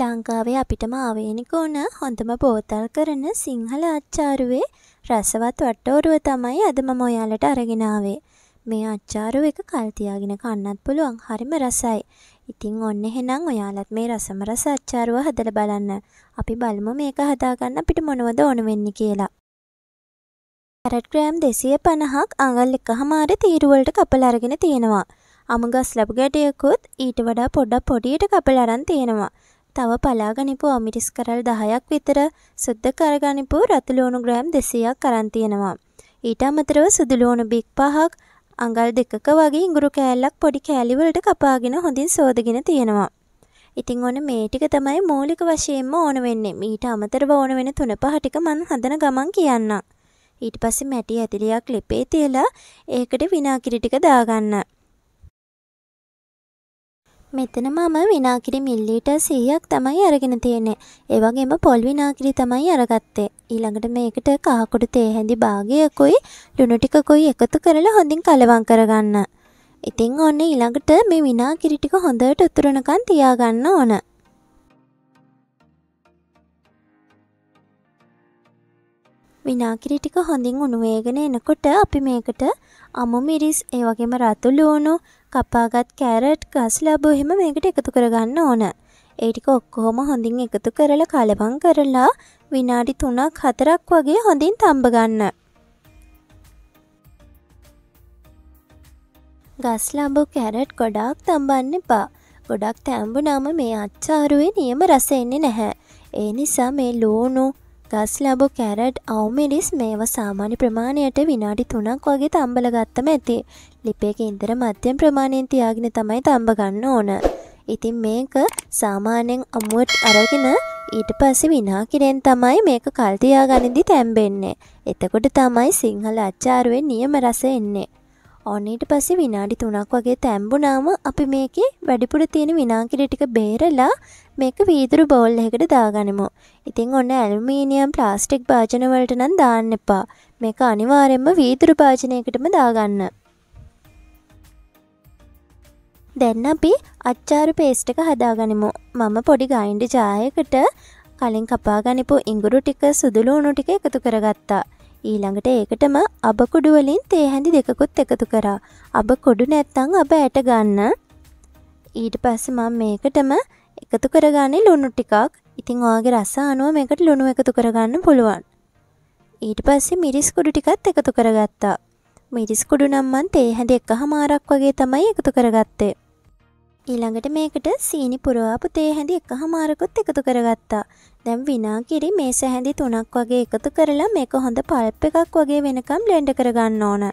ලංකාවේ අපිටම ආවේනික වුණ හොඳම බෝතල් කරන සිංහල අච්චාරුවේ රසවත් වට්ටෝරුව තමයි අද මම ඔයාලට අරගෙනාවේ. මේ අච්චාරුව එක කල්තියාගෙන කන්නත් පුළුවන් හරිම රසයි. ඉතිං ඔන්න එහෙනම් ඔයාලත් මේ රසම රස අච්චාරුව හදල බලන්න. අපි බලමු මේක හදාගන්න අපිට මොනවද ඕන වෙන්න කියලා. කැරට් ග්‍රෑම් දෙසිය පණහක් අඟල් එක හමාර තීරුවලට කපල අරගෙන තියෙනවා. අමගස් ලැබ ගැටයකුත් ඊට වඩා පොඩ්ඩක් පොඩියට කපල අරන් තියෙනවා. තව පලාගනිපු අමිරිස් කරල් දහයක් විතර සුද්ධ කරගනිපු රතුලෝනු ග්‍රෑම් දෙසයක් අරන් තියෙනවා. ඊට අමතරව සුදුලෝනු බික් පහක් අඟල් දෙකක වගේ ඉඟුරු කෑල්ලක් පොඩි කෑලිවලට කපාගෙන හොඳින් සෝදගෙන තියෙනවා. ඉතිං ඕන මේ ටික තමයි මූලික වශයෙන්ම ඕන වෙන්නේ මීට අමතරව ඕන වෙන තුන පහටික මන් හදන ගමන් කියන්න. ඊට පස්සේ මැටි ඇතිලියක් ලෙපේ තියලා ඒකට විනාකිරි ටික දාගන්න. මෙතන මම විනාකිරි මිල්ලීට සීයක් තමයි අරගෙන තියෙන්නේ. ඒ වගේම පොල් විනාකිරි තමයි අරගත්තේ. ඊළඟට මේකට කහකොඩු තේ හැඳි භාගයකුයි ලුණු ටිකකුයි එකතු කරලා හොඳින් කලවම් කරගන්න. ඉතින් ඔන්න ඊළඟට මේ විනාකිරි ටික හොඳට උතුරනකන් තියාගන්න ඕන. විනාකිරි ටික හොඳින් උණුවේගෙන එනකොට අපි මේකට අමු මිරිස් ඒ වගේම රතු ලූණු කපාගත් කැරට් ගස් ලැබු එහෙම මේකට එකතු කරගන්න ඕන. ඒ ටික ඔක්කොම හොඳින් එකතු කරලා කලවම් කරලා විනාඩි 3ක් 4ක් වගේ හොඳින් තඹ ගන්න. ගස් ලැබු කැරට් ගොඩාක් තඹන්න එපා. ගොඩක් තැඹුනම මේ අච්චාරුවේ නියම රස එන්නේ නැහැ. ඒ නිසා මේ ලූණු ගස් ලැබු කැරට් අවමිරිස් මේව සාමාන්‍ය ප්‍රමාණයට විනාඩි තුනක් වගේ තම්බල ගත්තම ඇති. ලිපේක ඉන්දර මධ්‍යම ප්‍රමාණයෙන් තියාගෙන තමයි තම්බ ගන්න ඕන. ඉතින් මේක සාමාන්‍යයෙන් අමුවට අරගෙන ඊට පස්සේ විනාකිරෙන් තමයි මේක කල් තියාගනින්දි තැම්බෙන්නේ. එතකොට තමයි සිංහල අච්චාරුවේ නියම රස එන්නේ. ඔන්න ඊට පස්සේ විනාඩි 3ක් වගේ තැම්බුණාම අපි මේකේ වැඩිපුර තියෙන විනාකිරි ටික බේරලා මේක වීදුරු බෝල් එකකට දාගනිමු. ඉතින් ඔන්න ඇලුමිනියම් ප්ලාස්ටික් භාජන වලට නම් දාන්න එපා. මේක අනිවාර්යයෙන්ම වීදුරු භාජනයකටම දාගන්න. දැන් අපි අච්චාරු පේස්ට් එක හදාගනිමු. මම පොඩි ගයින්ඩ් ජායකට කලින් කපා ගනිපු ඉඟුරු ටික සුදුළු උණු ටික එකතු කරගත්තා. ඊළඟට ඒකටම අබ කුඩු වලින් තේ හැඳි දෙකකුත් එකතු කරා. අබ කොඩු නැත්තං අබ ඇට ගන්න. ඊට පස්ස මම මේකටම එකතු කරගන්නේ ලුණු ටිකක්. ඉතින් ඔයාගේ රස අනුව මේකට ලුණු එකතු කරගන්න පුළුවන්. ඊට පස්සේ මිරිස් කුඩු ටිකත් එකතු කරගත්තා. මිරිස් කුඩු නම් මන් තේ හැඳ එකහමාරක් වගේ තමයි එකතු කරගත්තේ. ඊළඟට මේකට සීනි පුරවාපු තේ හැඳි එකහමාරකුත් එකතු කරගත්තා. දැම් විනාකිරි මේ සැහැඳි තුනක් වගේ එකතු කරලා මේක හොඳ පල්ප් එකක් වගේ වෙනකම් ලෙන්ඩ කරගන්න ඕන.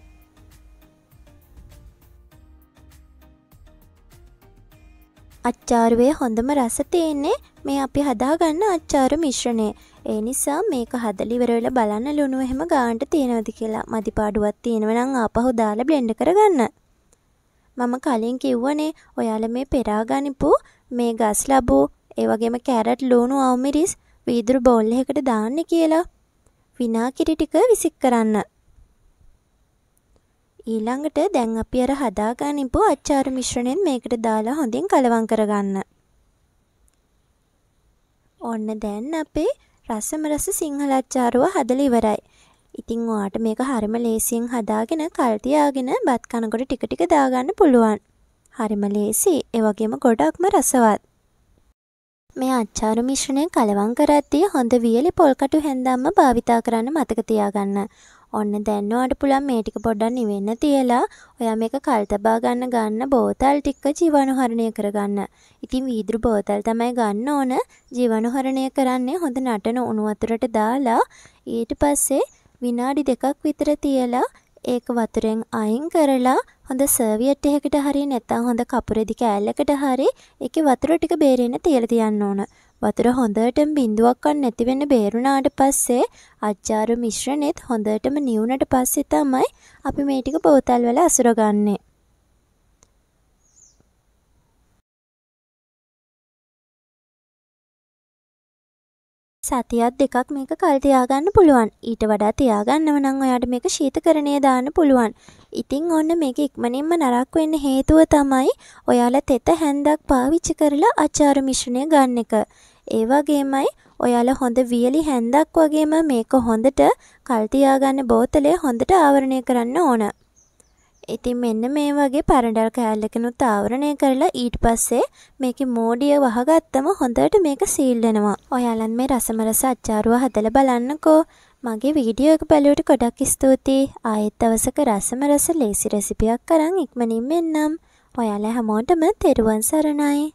අච්චාරුවේ හොඳම රස තියෙන්නේ මේ අපි හදාගන්න අච්චාරු මිශ්‍රණය. ඒ නිසා මේක හදලිවරවෙල බලන්න ලුණු එහෙම ගාන්ට තියෙනවද කියලා මදිපාඩුවත් තියෙනවනම් ආපහු දාලා බ්ලෙන්ඩ කරගන්න. මම කලින් කිව්වනේ ඔයාල මේ පෙරාගනිපු මේ ගස් ලබූ ඒ වගේම කැරට් ලුණු අවමිරිස් වීදුරු බෝල් එකකට දාන්න කියලා විනාකිරි ටික විසික් කරන්න. ඊළඟට දැන් අපි අර හදාගනිපු අච්චාර මිශ්‍රණයෙන් මේකට දාලා හොඳින් කලවම් කරගන්න. ඔන්න දැන් අපේ රසම රස සිංහල අච්චාරුව හදලා ඉවරයි. ඉතින් ඔයාට මේක හරිම ලේසියෙන් හදාගෙන කල් තියාගෙන බත් කනකොට ටික ටික දාගන්න පුළුවන්. හරිම ලේසි. ඒ වගේම ගොඩක්ම රසවත්. මේ අච්චාරු මිශ්‍රණය කලවම් කරද්දී හොඳ වියලි පොල්කටු හැන්දම්ම භාවිතා කරන්න මතක තියාගන්න. ඔන්න දැන් ඔයාට පුළුවන් මේ ටික පොඩ්ඩක් නිවෙන්න තියලා ඔයා මේක කල් තබා ගන්න ගන්න බෝතල් ටික ජීවාණුහරණය කරගන්න. ඉතින් වීදුරු බෝතල් තමයි ගන්න ඕන. ජීවාණුහරණය කරන්නේ හොඳ නටන උණු වතුරට දාලා ඊට පස්සේ විනාඩි දෙකක් විතර තියලා ඒක වතුරෙන් අයින් කරලා හොඳ සර්වියට් එකකට හරි නැත්නම් හොඳ කපුරෙදි කෑල්ලකට හරි ඒකේ වතුර ටික බේරෙන්න තියලා තියන්න ඕන. වතුර හොඳටම බිඳුවක්වත් නැති වෙන්න බේරුණාට පස්සේ අච්චාරු මිශ්‍රණෙත් හොඳටම නිවුනට පස්සේ තමයි අපි මේ ටික බෝතල් වල අසුරගන්නේ. සතියත් දෙකක් මේක කල් තියාගන්න පුළුවන් ඊට වඩා තියාගන්නව නම් ඔයාට මේක ශීතකරණය දාන්න පුළුවන් ඉතිං ඔන්න මේක ඉක්මනින්ම නරක් වෙන්න හේතුව තමයි ඔයාලා තෙත හැන්දක් පාවිච්චි කරලා අචාර මිශ්‍රණය ගන්න එක ඒ වගේමයි ඔයාලා හොඳ වියලි හැන්දක් වගේම මේක හොඳට කල් තියාගන්න බෝතලය හොඳට ආවරණය කරන්න ඕන ඉතින් මෙන්න මේ වගේ පරඩල් කෑල්ලකනුත් ආවරණය කරලා ඊට පස්සේ මේක මෝඩිය වහගත්තම හොඳට මේක සීල්ලෙනවා. ඔයාලන් මේ රසමරස අච්චාරුව හදල බලන්නකෝ. මගේ වීඩියෝ එක බැලුවට ගොඩක් ස්තුතියි. ආයෙත් දවසක රසමරස ලේසි රෙසිපියක් කරන් ඉක්මනින් එන්නම්. ඔයාලා හැමෝටම තෙරුවන් සරණයි.